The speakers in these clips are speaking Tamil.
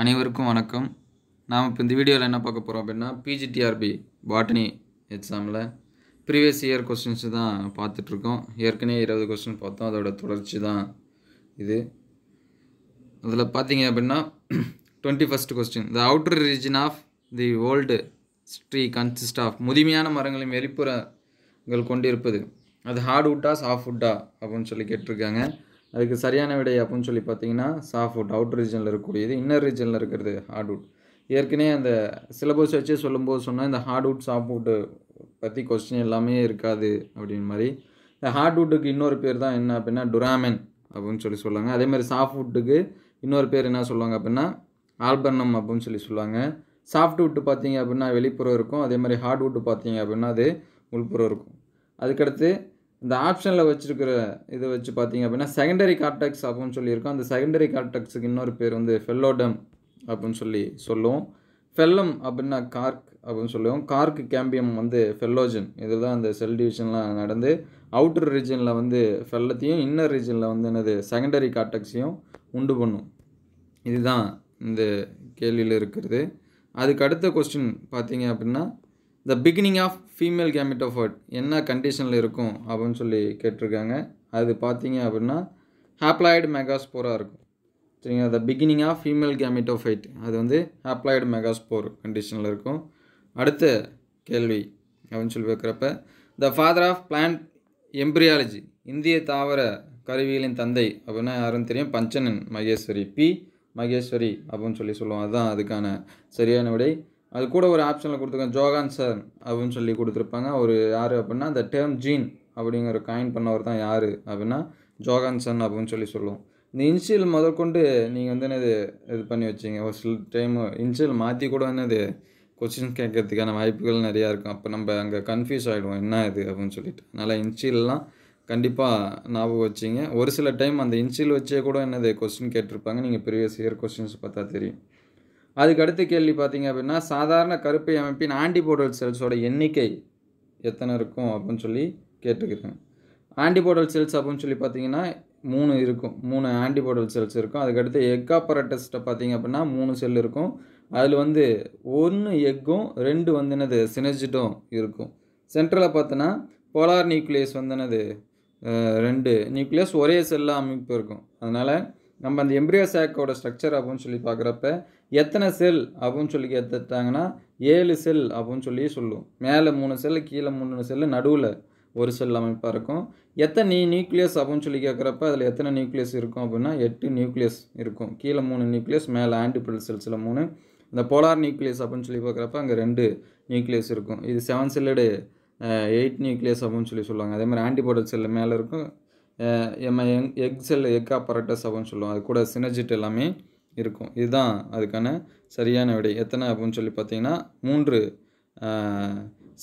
அனைவருக்கும் வணக்கம் நாம் இப்போ இந்த வீடியோவில் என்ன பார்க்க போகிறோம் அப்படின்னா பிஜிடிஆர்பி பாட்டனி எக்ஸாமில் ப்ரீவியஸ் இயர் கொஸ்டின்ஸ் தான் பார்த்துட்ருக்கோம் ஏற்கனவே இருபது கொஸ்டின் பார்த்தோம் அதோட தொடர்ச்சி தான் இது அதில் பார்த்தீங்க அப்படின்னா twenty first question the outer region of the world tree consist of முதுமையான மரங்களின் வெளிப்புறங்கள் கொண்டிருப்பது அது ஹார்ட் வுட்டா சாஃப்ட் அப்படின்னு சொல்லி கேட்டிருக்காங்க அதுக்கு சரியான விடை அப்புடின்னு சொல்லி பார்த்தீங்கன்னா சாஃப்ட்வுட் அவுட் ரீஜனில் இருக்கக்கூடியது இன்னர் ரீஜனில் இருக்கிறது ஹார்ட்வுட் ஏற்கனவே அந்த சிலபஸ் வச்சு சொல்லும்போது சொன்னால் இந்த ஹார்ட்வுட் சாஃப்ட்வுட்டு பற்றி கொஸ்டின் எல்லாமே இருக்காது அப்படின் மாதிரி இந்த ஹார்ட்வுட்டுக்கு இன்னொரு பேர் தான் என்ன அப்படின்னா டுராமென் அப்படின்னு சொல்லி சொல்லுவாங்க அதேமாதிரி சாஃப்ட்வுட்டுக்கு இன்னொரு பேர் என்ன சொல்லுவாங்க அப்படின்னா ஆல்பர்னம் அப்படின்னு சொல்லி சொல்லுவாங்க சாஃப்ட்வுட்டு பார்த்தீங்க அப்படின்னா வெளிப்புறம் இருக்கும் அதே மாதிரி ஹார்ட்வுட்டு பார்த்தீங்க அப்படின்னா அது உள்புறம் இருக்கும் அதுக்கடுத்து இந்த ஆப்ஷனில் வச்சுருக்கிற இதை வச்சு பார்த்தீங்க அப்படின்னா செகண்டரி கார்டெக்ஸ் அப்படின்னு சொல்லியிருக்கோம் அந்த செகண்டரி கார்டெக்ஸுக்கு இன்னொரு பேர் வந்து ஃபெல்லோடம் அப்படின்னு சொல்லி சொல்லுவோம் ஃபெல்லம் அப்படின்னா கார்க் அப்படின்னு சொல்லுவோம் கார்க் கேம்பியம் வந்து ஃபெல்லோஜன் இதில் தான் அந்த செல் டிவிஷன்லாம் நடந்து அவுட்டர் ரீஜனில் வந்து ஃபெல்லத்தையும் இன்னர் ரீஜனில் வந்து என்னது செகண்டரி கார்டெக்ஸையும் உண்டு பண்ணும் இதுதான் இந்த கேள்வியில் இருக்கிறது அதுக்கு அடுத்த கொஸ்டின் பார்த்தீங்க அப்படின்னா the beginning of female gametophyte என்ன கண்டிஷனில் இருக்கும் அப்படின்னு சொல்லி கேட்டிருக்காங்க அது பார்த்தீங்க அப்படின்னா ஹாப்ளாய்டு மெகாஸ்போராக இருக்கும் சரிங்களா the beginning of female gametophyte அது வந்து ஹாப்ளாய்டு மெகாஸ்போர் கண்டிஷனில் இருக்கும் அடுத்த கேள்வி அப்படின்னு சொல்லி பார்க்குறப்ப the father of plant embryology இந்திய தாவர கருவிகளின் தந்தை அப்படின்னா யாருன்னு தெரியும் பஞ்சனன் மகேஸ்வரி பி மகேஸ்வரி அப்படின்னு சொல்லி சொல்லுவோம் அதுதான் அதுக்கான சரியான விடை அது கூட ஒரு ஆப்ஷனில் கொடுத்துருக்கேன் ஜோகான் சார் அப்படின்னு சொல்லி கொடுத்துருப்பாங்க அவர் யார் அப்படின்னா அந்த டேர்ம் ஜீன் அப்படிங்கிற காயின் பண்ணவர் தான் யார் அப்படின்னா ஜோகான் சன் அப்படின்னு சொல்லி சொல்லுவோம் இந்த இன்சியல் முதற்கொண்டு நீங்கள் வந்து என்னது இது பண்ணி வச்சிங்க ஒரு சில டைமு இன்சியல் மாற்றி கூட என்னது கொஸ்டின் கேட்கறதுக்கான வாய்ப்புகள் நிறையா இருக்கும் அப்போ நம்ம அங்கே கன்ஃபியூஸ் ஆகிடுவோம் என்ன இது அப்படின்னு சொல்லிட்டு அதனால் இன்சியல்லாம் கண்டிப்பாக ஞாபகம் வச்சிங்க ஒரு சில டைம் அந்த இன்சியல் வச்சே கூட என்னது கொஸ்டின் கேட்டிருப்பாங்க நீங்கள் ப்ரீவியஸ் இயர் கொஸ்டின்ஸ் பார்த்தா தெரியும் அடுத்த கேள்வி பார்த்தீங்க அப்படின்னா சாதாரண கருப்பை அமைப்பின் ஆன்டிபோடல் செல்ஸோட எண்ணிக்கை எத்தனை இருக்கும் அப்படின்னு சொல்லி கேட்டுக்கிறேன் ஆன்டிபோடல் செல்ஸ் அப்படின்னு சொல்லி பார்த்தீங்கன்னா மூணு இருக்கும் மூணு ஆன்டிபோடல் செல்ஸ் இருக்கும் அதுக்கடுத்து எக் ஆப்பரேட்டஸ்ட்டை பார்த்தீங்க அப்படின்னா மூணு செல் இருக்கும் அதில் வந்து ஒன்று எக்கும் ரெண்டு வந்து என்னது இருக்கும் சென்ட்ரலில் பார்த்தோன்னா போலார் நியூக்ளியஸ் வந்து என்னது ரெண்டு நியூக்ளியஸ் ஒரே செல்லாக அமைப்பு இருக்கும் அதனால் நம்ம அந்த எம்ப்ரியோ சேக்கோட ஸ்ட்ரக்சர் அப்படின்னு சொல்லி பார்க்குறப்ப எத்தனை செல் அப்படின்னு சொல்லி எடுத்துட்டாங்கன்னா ஏழு செல் அப்படின்னு சொல்லி சொல்லுவோம் மேலே மூணு செல் கீழே மூணு செல் நடுவில் ஒரு செல் அமைப்பாக இருக்கும் எத்தனை நியூக்ளியஸ் அப்படின்னு சொல்லி கேட்குறப்ப அதில் எத்தனை நியூக்ளியஸ் இருக்கும் அப்படின்னா எட்டு நியூக்ளியஸ் இருக்கும் கீழே மூணு நியூக்ளியஸ் மேலே ஆன்டிபிள் செல்ஸில் மூணு இந்த போலார் நியூக்ளியஸ் அப்படின்னு சொல்லி பார்க்குறப்ப அங்கே ரெண்டு நியூக்ளியஸ் இருக்கும் இது செவன் செல்லடு எயிட் நியூக்ளியஸ் அப்படின்னு சொல்லி சொல்லுவாங்க அதே மாதிரி ஆன்டிபோடல் செல்லு மேலே இருக்கும் நம்ம எங் எக்ஸெல் எக் ஆப்பரேட்டர்ஸ் அப்படின்னு சொல்லுவோம் அது கூட சினஜிட் எல்லாமே இருக்கும் இதுதான் அதுக்கான சரியான விடை எத்தனை அப்படின்னு சொல்லி பார்த்தீங்கன்னா மூன்று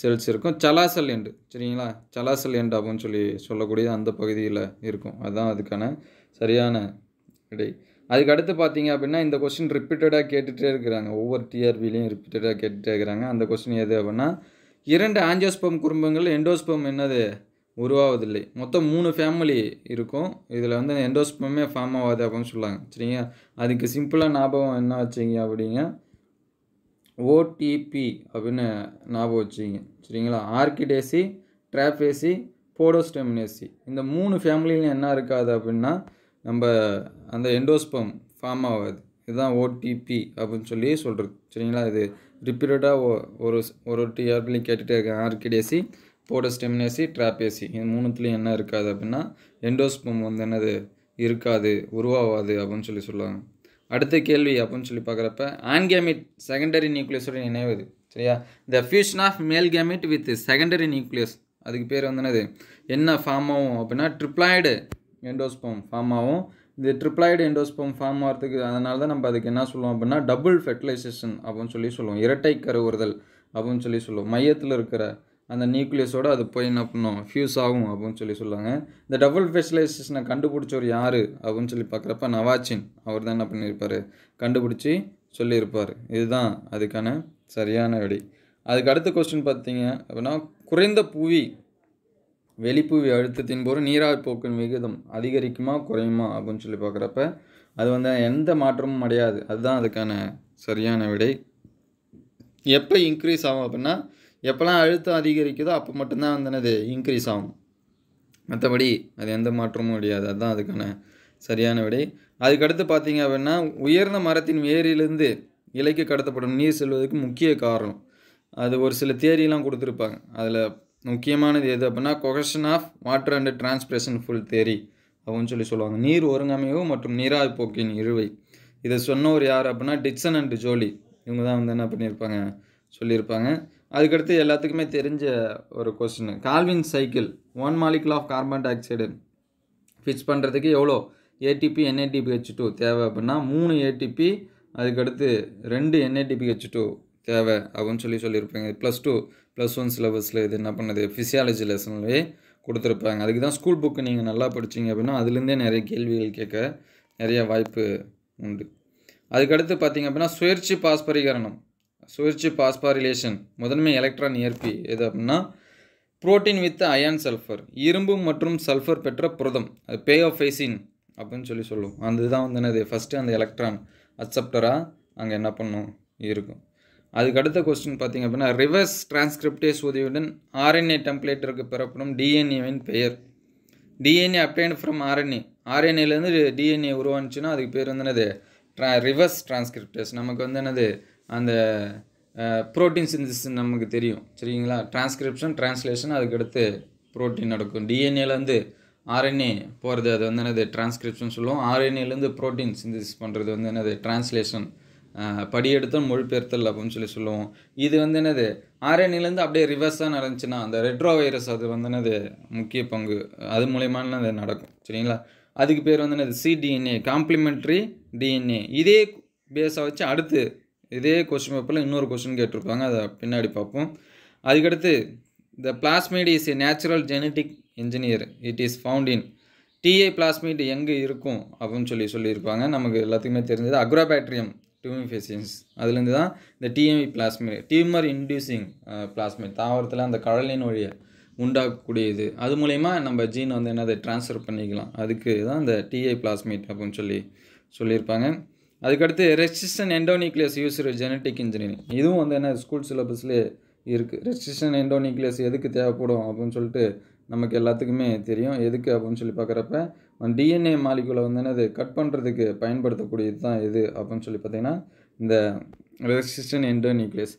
செல்ஸ் இருக்கும் சலாசல் எண்டு சரிங்களா சலாசல் எண்டு அப்படின்னு சொல்லி சொல்லக்கூடிய அந்த பகுதியில் இருக்கும் அதுதான் அதுக்கான சரியான விடை அதுக்கு அடுத்து பார்த்தீங்க அப்படின்னா இந்த கொஸ்டின் ரிப்பீட்டடாக கேட்டுகிட்டே இருக்கிறாங்க ஒவ்வொரு டிஆர்பிலையும் ரிப்பீட்டடாக கேட்டுகிட்டே இருக்கிறாங்க அந்த கொஸ்டின் எது அப்படின்னா இரண்டு ஆஞ்சோஸ்பம் குடும்பங்கள் எண்டோஸ்பம் என்னது உருவாவதில்லை மொத்தம் மூணு ஃபேமிலி இருக்கும் இதில் வந்து எண்டோஸ்பமே ஃபார்ம் ஆகாது அப்படின்னு சொல்லுவாங்க சரிங்களா அதுக்கு சிம்பிளாக ஞாபகம் என்ன வச்சிங்க அப்படிங்க ஓடிபி அப்படின்னு ஞாபகம் வச்சுக்கிங்க சரிங்களா ஆர்கிடேசி ட்ராஃபேசி போடோஸ்டெமினேசி இந்த மூணு ஃபேமிலியில் என்ன இருக்காது அப்படின்னா நம்ம அந்த எண்டோஸ்பம் ஃபார்ம் ஆகாது இதுதான் ஓடிபி அப்படின்னு சொல்லி சொல்கிறது சரிங்களா இது ரிப்பீட்டடாக ஒரு ஒரு ஒரு இயர்லேயும் கேட்டுகிட்டே இருக்கேன் ஆர்கிடேசி போடஸ்டெமினேசி ட்ராபேசி இது மூணுத்துலேயும் என்ன இருக்காது அப்படின்னா எண்டோஸ்பம் வந்து என்னது இருக்காது உருவாகாது அப்படின்னு சொல்லி சொல்லுவாங்க அடுத்த கேள்வி அப்படின்னு சொல்லி பார்க்குறப்ப ஆன்கேமிட் செகண்டரி நியூக்ளியஸோட நினைவுது சரியா the fusion of male gamete with secondary nucleus அதுக்கு பேர் வந்து என்னது என்ன ஃபார்ம் ஆகும் அப்படின்னா ட்ரிப்ளாய்டு எண்டோஸ்பம் ஃபார்ம் ஆகும் இந்த ட்ரிப்ளாய்டு எண்டோஸ்பம் ஃபார்ம் ஆகிறதுக்கு அதனால தான் நம்ம அதுக்கு என்ன சொல்லுவோம் அப்படின்னா டபுள் ஃபெர்டிலைசேஷன் அப்படின்னு சொல்லி சொல்லுவோம் இரட்டை கருவுறுதல் அப்படின்னு சொல்லி சொல்லுவோம் மையத்தில் இருக்கிற அந்த நியூக்ளியஸோடு அது போய் என்ன பண்ணும் ஃபியூஸ் ஆகும் அப்படின்னு சொல்லி சொல்லுவாங்க இந்த டபுள் ஃபெசிலைசேஷனை கண்டுபிடிச்சவர் யார் அப்படின்னு சொல்லி பார்க்குறப்ப நவாச்சின் அவர் தான் என்ன பண்ணியிருப்பார் கண்டுபிடிச்சி சொல்லியிருப்பார் இதுதான் அதுக்கான சரியான விடை அதுக்கு அடுத்த கொஸ்டின் பார்த்தீங்க அப்படின்னா குறைந்த புவி வெளிப்புவி அழுத்தத்தின் போது நீராவி போக்கின் விகிதம் அதிகரிக்குமா குறையுமா அப்படின்னு சொல்லி பார்க்குறப்ப அது வந்து எந்த மாற்றமும் அடையாது அதுதான் அதுக்கான சரியான விடை எப்போ இன்க்ரீஸ் ஆகும் அப்படின்னா எப்போல்லாம் அழுத்தம் அதிகரிக்குதோ அப்போ மட்டும்தான் வந்து என்னது இன்க்ரீஸ் ஆகும் மற்றபடி அது எந்த மாற்றமும் முடியாது அதுதான் அதுக்கான சரியான விடை அதுக்கடுத்து பார்த்தீங்க அப்படின்னா உயர்ந்த மரத்தின் வேரிலிருந்து இலைக்கு கடத்தப்படும் நீர் செல்வதற்கு முக்கிய காரணம் அது ஒரு சில தேரியெலாம் கொடுத்துருப்பாங்க அதில் முக்கியமானது எது அப்படின்னா cohesion of water and transpiration pull theory அப்படின்னு சொல்லி சொல்லுவாங்க நீர் ஒருங்கமைவு மற்றும் நீராய் போக்கின் இழுவை இதை சொன்னவர் யார் அப்படின்னா டிக்சன் அண்ட் ஜோலி இவங்க தான் வந்து என்ன பண்ணியிருப்பாங்க சொல்லியிருப்பாங்க அதுக்கடுத்து எல்லாத்துக்குமே தெரிஞ்ச ஒரு question Calvin cycle one molecule of carbon dioxide fix பண்ணுறதுக்கு எவ்வளோ ஏடிபி என்ஏடிபி ஹெச் டூ தேவை அப்படின்னா மூணு ஏடிபி அதுக்கடுத்து ரெண்டு என்ஏடிபி ஹெச் டூ தேவை அப்படின்னு சொல்லி சொல்லியிருப்பாங்க ப்ளஸ் டூ ப்ளஸ் ஒன் சிலபஸில் இது என்ன பண்ணுது ஃபிசியாலஜி லெசன்லேயே கொடுத்துருப்பாங்க அதுக்கு தான் ஸ்கூல் புக்கு நீங்கள் நல்லா படிச்சிங்க அப்படின்னா அதுலேருந்தே நிறைய கேள்விகள் கேட்க நிறைய வாய்ப்பு உண்டு அதுக்கடுத்து பார்த்திங்க அப்படின்னா சுயற்சி பாஸ்பரிகரணம் சுழற்சி பாஸ்பாரிலேஷன் முதன்மை எலக்ட்ரான் ஏற்பி எது அப்படின்னா புரோட்டீன் வித் அயான் சல்ஃபர் இரும்பு மற்றும் சல்ஃபர் பெற்ற புரதம் அது பே ஆஃப் ஃபேசின் அப்படின்னு சொல்லி சொல்லுவோம் அந்த இதுதான் வந்து என்னது ஃபஸ்ட்டு அந்த எலக்ட்ரான் அக்செப்டராக அங்கே என்ன பண்ணும் இருக்கும் அதுக்கு அடுத்த கொஸ்டின் பார்த்திங்க அப்படின்னா ரிவர்ஸ் டிரான்ஸ்கிரிப்டேஸ் உதவியுடன் ஆர்என்ஏ டெம்ப்ளேட்டருக்கு பெறப்படும் டிஎன்ஏவின் பெயர் டிஎன்ஏ அப்டைன் ஃப்ரம் ஆர்என்ஏ ஆர்என்ஏலேருந்து டிஎன்ஏ உருவானுச்சுன்னா அதுக்கு பேர் வந்து என்னது ட்ரா ரிவர்ஸ் டிரான்ஸ்கிரிப்டேஸ் நமக்கு வந்து என்னது அந்த ப்ரோட்டீன் சிந்தசிஸ் நமக்கு தெரியும் சரிங்களா டிரான்ஸ்கிரிப்ஷன் ட்ரான்ஸ்லேஷன் அதுக்கடுத்து ப்ரோட்டீன் நடக்கும் டிஎன்ஏலேருந்து ஆர்என்ஏ போகிறது அது வந்து என்னது டிரான்ஸ்கிரிப்ஷன் சொல்லுவோம் ஆர்என்ஏலேருந்து ப்ரோட்டீன் சிந்தசிஸ் பண்ணுறது வந்து என்னது டிரான்ஸ்லேஷன் படியெடுத்தல் மொழிபெயர்த்தல் அப்படின்னு சொல்லி சொல்லுவோம் இது வந்து என்னது ஆர்என்ஏலேருந்து அப்படியே ரிவர்ஸாக நடந்துச்சுன்னா அந்த ரெட்ரோ வைரஸ் அது வந்து என்னது முக்கிய பங்கு அது மூலியமான அது நடக்கும் சரிங்களா அதுக்கு பேர் வந்து என்னது சிடிஎன்ஏ காம்ப்ளிமெண்ட்ரி டிஎன்ஏ இதே பேஸை வச்சு அடுத்து இதே கொஸ்டின் பேப்பரில் இன்னொரு கொஸ்டின் கேட்டிருப்பாங்க அதை பின்னாடி பார்ப்போம் அதுக்கடுத்து the plasmid is a natural genetic engineer it is found in Ti plasmid எங்கே இருக்கும் அப்படின்னு சொல்லி சொல்லியிருப்பாங்க நமக்கு எல்லாத்துக்குமே தெரிஞ்சது அக்ரோபேட்ரியம் டியூமிஃபேசியன்ஸ் அதுலேருந்து தான் இந்த TME plasmid tumour inducing plasmid தாவரத்தில் அந்த கடலின் வழியை உண்டாகக்கூடியது அது மூலயமா நம்ம ஜீன் வந்து என்னதை ட்ரான்ஸ்ஃபர் பண்ணிக்கலாம் அதுக்கு தான் இந்த டிஐ பிளாஸ்மீட் அப்படின்னு சொல்லி சொல்லியிருப்பாங்க அதுக்கடுத்து restriction endonuclease used genetic engineering இதுவும் வந்து என்ன ஸ்கூல் சிலபஸ்லேயே இருக்குது ரெசிஸ்டன் எண்டோனியூக்ளியஸ் எதுக்கு தேவைப்படும் அப்படின்னு சொல்லிட்டு நமக்கு எல்லாத்துக்குமே தெரியும் எதுக்கு அப்படின்னு சொல்லி பார்க்குறப்ப டிஎன்ஏ மாலிகுல வந்து என்னது கட் பண்ணுறதுக்கு பயன்படுத்தக்கூடியது தான் எது அப்படின்னு சொல்லி பார்த்திங்கன்னா இந்த ரெசிஸ்டன் எண்டோனியூக்ளியஸ்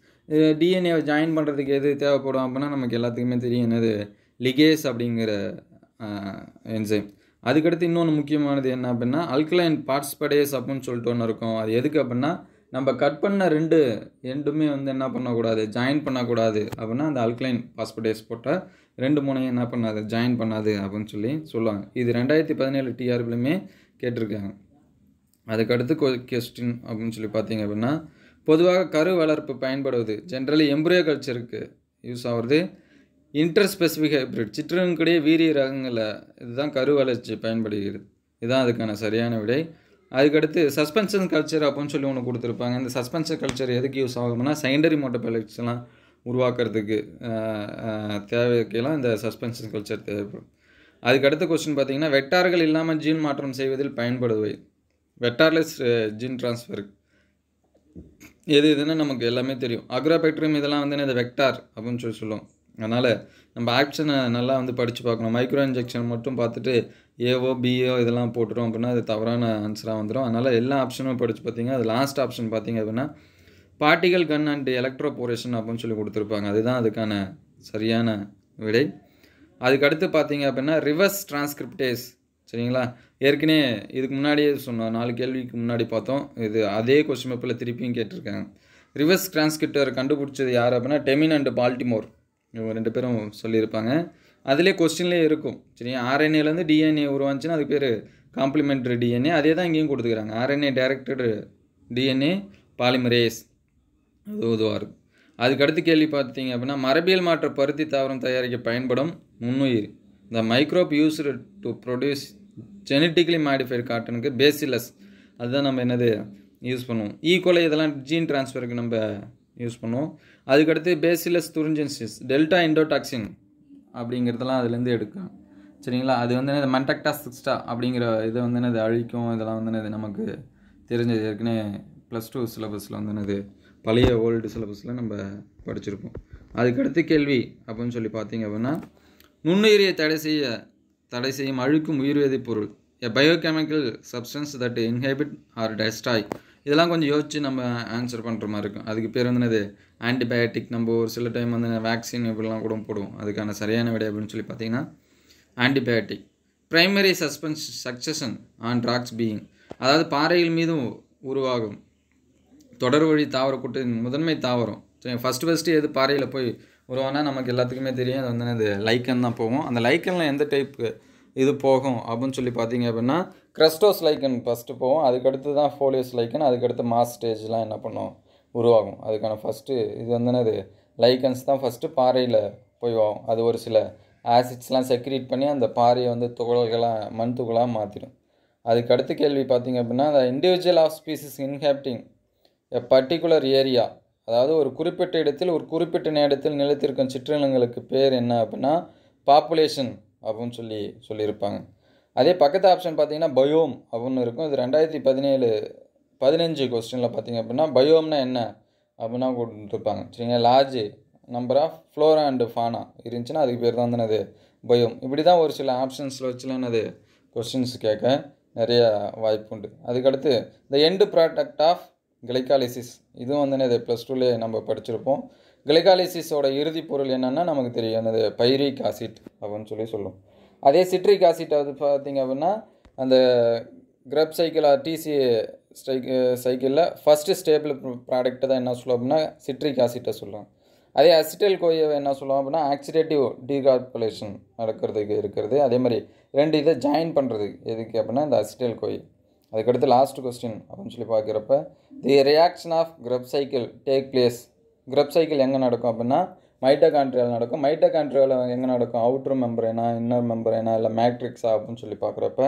டிஎன்ஏவை ஜாயின் பண்ணுறதுக்கு எது தேவைப்படும் அப்படின்னா நமக்கு எல்லாத்துக்குமே தெரியும் என்னது லிகேஸ் அப்படிங்கிற என்ஜைம் அதுக்கடுத்து இன்னொன்று முக்கியமானது என்ன அப்படின்னா அல்கலைன் பார்ட்ஸ் படையஸ் அப்படின்னு சொல்லிட்டு ஒன்று இருக்கும் அது எதுக்கு அப்படின்னா நம்ம கட் பண்ண ரெண்டு ரெண்டுமே வந்து என்ன பண்ணக்கூடாது ஜாயின் பண்ணக்கூடாது அப்படின்னா அந்த அல்கலைன் பாஸ்படேஸ் போட்டால் ரெண்டு மூணையும் என்ன பண்ணாது ஜாயின் பண்ணாது அப்படின்னு சொல்லி சொல்லுவாங்க இது ரெண்டாயிரத்தி பதினேழு டிஆர்பிலுமே கேட்டிருக்காங்க அதுக்கடுத்து கொ கொஸ்டின் அப்படின்னு சொல்லி பார்த்தீங்க அப்படின்னா பொதுவாக கரு வளர்ப்பு பயன்படுவது ஜென்ரலி எம்ப்ரியோ கல்ச்சருக்கு யூஸ் ஆகுறது இன்டர் ஸ்பெசிஃபிக் ஹைப்ரிட் சிற்றுங்களுடைய வீரிய ரகங்களை இதுதான் கரு வளர்ச்சி பயன்படுகிறது இதுதான் அதுக்கான சரியான விடை அதுக்கடுத்து சஸ்பென்ஷன் கல்ச்சர் அப்படின்னு சொல்லி ஒன்று கொடுத்துருப்பாங்க இந்த சஸ்பென்ஷன் கல்ச்சர் எதுக்கு யூஸ் ஆகும்னா செகண்டரி மோட்டோ பெலக்ஸ்லாம் உருவாக்குறதுக்கு தேவைக்கெல்லாம் இந்த சஸ்பென்ஷன் கல்ச்சர் தேவைப்படும் அதுக்கடுத்த கொஸ்டின் பார்த்தீங்கன்னா வெட்டார்கள் இல்லாமல் ஜீன் மாற்றம் செய்வதில் பயன்படுவை வெட்டார்லெஸ் ஜீன் டிரான்ஸ்ஃபர் எது இதுன்னு நமக்கு எல்லாமே தெரியும் அக்ரோபெக்ட்ரியம் இதெல்லாம் வந்து இந்த வெக்டார் அப்படின்னு சொல்லி சொல்லுவோம் அதனால் நம்ம ஆப்ஷனை நல்லா வந்து படித்து பார்க்கணும் மைக்ரோ இன்ஜெக்ஷன் மட்டும் பார்த்துட்டு ஏஓ பிஏஓ இதெல்லாம் போட்டுரும் அப்படின்னா அது தவறான ஆன்சராக வந்துடும் அதனால் எல்லா ஆப்ஷனும் படித்து பார்த்திங்க அது லாஸ்ட் ஆப்ஷன் பார்த்திங்க அப்படின்னா பார்ட்டிகல் கன் அண்ட் எலக்ட்ரோபோரேஷன் அப்படின்னு சொல்லி கொடுத்துருப்பாங்க அதுதான் அதுக்கான சரியான விடை அதுக்கடுத்து பார்த்தீங்க அப்படின்னா ரிவர்ஸ் டிரான்ஸ்கிரிப்டேஸ் சரிங்களா ஏற்கனவே இதுக்கு முன்னாடியே சொன்னோம் நாலு கேள்விக்கு முன்னாடி பார்த்தோம் இது அதே கொஸ்டின் பேப்பரில் திருப்பியும் கேட்டிருக்காங்க ரிவர்ஸ் டிரான்ஸ்கிரிப்டர் கண்டுபிடிச்சது யார் அப்படின்னா டெமின் அண்ட் பால்டிமோர் ரெண்டு பேரும் சொல்லியிருப்பாங்க அதிலே கொஸ்டின்லேயே இருக்கும் சரி ஆர்என்ஏலேருந்து டிஎன்ஏ உருவாச்சுன்னா அது பேர் காம்ப்ளிமெண்ட்ரி டிஎன்ஏ அதே தான் இங்கேயும் கொடுத்துக்கிறாங்க ஆர்என்ஏ டைரக்டடு டிஎன்ஏ பாலிமரேஸ் அது உதுவாக இருக்கும் அதுக்கடுத்து கேள்வி பார்த்தீங்க அப்படின்னா மரபியல் மாற்ற பருத்தி தாவரம் தயாரிக்க பயன்படும் முன்னுயிர் இந்த microbe used to produce genetically modified காட்டனுக்கு பேசிலஸ் அதுதான் நம்ம என்னது யூஸ் பண்ணுவோம் ஈக்குவலாக e இதெல்லாம் ஜீன் டிரான்ஸ்ஃபருக்கு நம்ம யூஸ் பண்ணுவோம் அதுக்கடுத்து பேசிலஸ் துரிஞ்சன்சிஸ் டெல்டா இண்டோடாக்சின் அப்படிங்கிறதெல்லாம் அதுலேருந்து எடுக்கும் சரிங்களா அது வந்து என்ன மண்டக்டா சிக்ஸ்டா அப்படிங்கிற இதை வந்து என்னது அழிக்கும் இதெல்லாம் வந்து என்னது நமக்கு தெரிஞ்சது ஏற்கனவே ப்ளஸ் டூ சிலபஸில் வந்து என்னது பழைய ஓல்டு சிலபஸில் நம்ம படிச்சிருப்போம் அதுக்கடுத்து கேள்வி அப்படின்னு சொல்லி பார்த்தீங்க அப்படின்னா நுண்ணுயிரியை தடை செய்ய தடை செய்யும் அழுக்கும் உயிர்வேதிப் பொருள் a biochemical substance that inhibit or destroy இதெல்லாம் கொஞ்சம் யோசித்து நம்ம ஆன்சர் பண்ணுற மாதிரி இருக்கும் அதுக்கு பேர் வந்து அது ஆன்டிபயோட்டிக் நம்ம ஒரு சில டைம் வந்து வேக்சின் இப்படிலாம் கூட போடுவோம் அதுக்கான சரியான விடை அப்படின்னு சொல்லி பார்த்தீங்கன்னா antibiotic primary suspense succession on rocks being அதாவது பாறைகள் மீதும் உருவாகும் தொடர் வழி தாவரக்கூட்டின் முதன்மை தாவரம் சரி ஃபஸ்ட்டு ஃபஸ்ட்டு எது பாறையில் போய் உருவானா நமக்கு எல்லாத்துக்குமே தெரியும் அது வந்து இது லைக்கன் தான் போகும் அந்த லைக்கனில் எந்த டைப்பு இது போகும் அப்படின்னு சொல்லி பார்த்தீங்க அப்படின்னா கிரஸ்டோஸ் லைக்கன் ஃபஸ்ட்டு போவோம் அதுக்கடுத்து தான் ஃபோலியோஸ் லைக்கன் அதுக்கடுத்து மாஸ் ஸ்டேஜ்லாம் என்ன பண்ணும் உருவாகும் அதுக்கான ஃபஸ்ட்டு இது என்னது லைக்கன்ஸ் தான் ஃபஸ்ட்டு பாறையில் போய் ஆகும் அது ஒரு சில ஆசிட்ஸ்லாம் செக்ரியேட் பண்ணி அந்த பாறையை வந்து துகள்களாக மண் துகளாக மாற்றிடும் அதுக்கடுத்து கேள்வி பார்த்திங்க அப்படின்னா அந்த individual of species inhabiting a particular area அதாவது ஒரு குறிப்பிட்ட இடத்தில் ஒரு குறிப்பிட்ட நேரத்தில் நிலத்திருக்கும் சிற்றினங்களுக்கு பேர் என்ன அப்படின்னா பாப்புலேஷன் அப்படின்னு சொல்லி சொல்லியிருப்பாங்க அதே பக்கத்து ஆப்ஷன் பார்த்தீங்கன்னா பயோம் அப்படின்னு இருக்கும் இது ரெண்டாயிரத்தி பதினேழு பதினஞ்சு கொஸ்டினில் பார்த்தீங்க அப்படின்னா பயோம்னா என்ன அப்படின்னா கொடுத்துருப்பாங்க சரிங்களா large number of flora and fauna இருந்துச்சுன்னா அதுக்கு பேர் தான் என்னது பயோம் இப்படி தான் ஒரு சில ஆப்ஷன்ஸில் வச்சுலாம் என்னது கொஸ்டின்ஸ் கேட்க நிறைய வாய்ப்பு உண்டு அதுக்கடுத்து the end product of glycolysis இதுவும் வந்து என்னது ப்ளஸ் டூலே நம்ம படிச்சிருப்போம் கிளைக்காலிசிஸோட இறுதி பொருள் என்னென்னா நமக்கு தெரியும் என்னது பைரிக் ஆசிட் அப்படின்னு சொல்லி சொல்லும் அதே சிட்ரிக் ஆசிட்டை வந்து பார்த்திங்க அப்படின்னா அந்த கிரப் சைக்கிள் டிசி சைக்கிளில் ஃபஸ்ட்டு ஸ்டேபிள் ப்ராடக்ட்டை தான் என்ன சொல்லுவோம் அப்படின்னா சிட்ரிக் ஆசிட்டை சொல்லுவோம் அதே அசிட்டல் கோயை என்ன சொல்லுவோம் அப்படின்னா ஆக்சிடேட்டிவ் டீகார்புலேஷன் நடக்கிறதுக்கு இருக்கிறது அதே மாதிரி ரெண்டு இதை ஜாயின் பண்ணுறது எதுக்கு அப்படின்னா இந்த அசிட்டல் கோய் அதுக்கடுத்து லாஸ்ட் கொஸ்டின் அப்படின்னு சொல்லி பார்க்குறப்ப the reaction of Krebs cycle take place Krebs cycle எங்கே நடக்கும் அப்படின்னா மைட்டகாண்ட்ரியால் நடக்கும் மைட்டகாண்ட்ரியாவில் எங்கே நடக்கும் அவுட்ரு மெம்பரேனா இன்னர் மெம்பரேனா இல்லை மேட்ரிக்ஸா அப்படின்னு சொல்லி பார்க்குறப்ப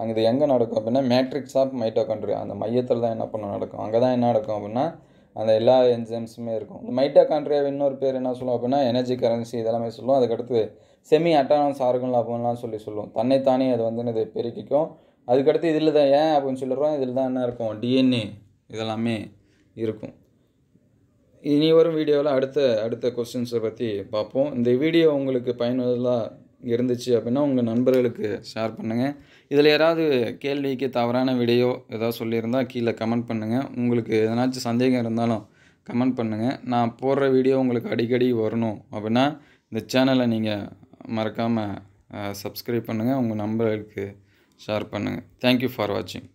அங்கே இது எங்கே நடக்கும் அப்படின்னா மேட்ரிக்ஸ் ஆஃப் மைட்டோகாண்ட்ரியா அந்த மையத்தில் தான் என்ன பண்ண நடக்கும் அங்கே தான் என்ன நடக்கும் அப்படின்னா அந்த எல்லா என்ஜைம்ஸுமே இருக்கும் இந்த மைட்டோகாண்ட்ரியாவை இன்னொரு பேர் என்ன சொல்லுவோம் அப்படின்னா எனர்ஜி கரன்சி இதெல்லாமே சொல்லுவோம் அதுக்கடுத்து செமி அட்டானமஸ் ஆர்கன் அப்படின்லாம் சொல்லி சொல்லுவோம் தன்னைத்தானே அது வந்து இது பெருக்கிக்கும் அதுக்கடுத்து இதில் தான் ஏன் அப்படின்னு சொல்லுறோம் இதில் தான் என்ன இருக்கும் டிஎன்ஏ இதெல்லாமே இருக்கும் இனி வரும் வீடியோவில் அடுத்த அடுத்த கொஸ்டின்ஸை பற்றி பார்ப்போம் இந்த வீடியோ உங்களுக்கு பயனுள்ளதாக இருந்துச்சு அப்படின்னா உங்கள் நண்பர்களுக்கு ஷேர் பண்ணுங்கள் இதில் யாராவது கேள்விக்கு தவறான வீடியோ ஏதாவது சொல்லியிருந்தால் கீழே கமெண்ட் பண்ணுங்கள் உங்களுக்கு எதனாச்சும் சந்தேகம் இருந்தாலும் கமெண்ட் பண்ணுங்கள் நான் போடுற வீடியோ உங்களுக்கு அடிக்கடி வரணும் அப்படின்னா இந்த சேனலை நீங்கள் மறக்காமல் சப்ஸ்கிரைப் பண்ணுங்கள் உங்கள் நண்பர்களுக்கு ஷேர் பண்ணுங்கள் தேங்க்யூ ஃபார் வாட்சிங்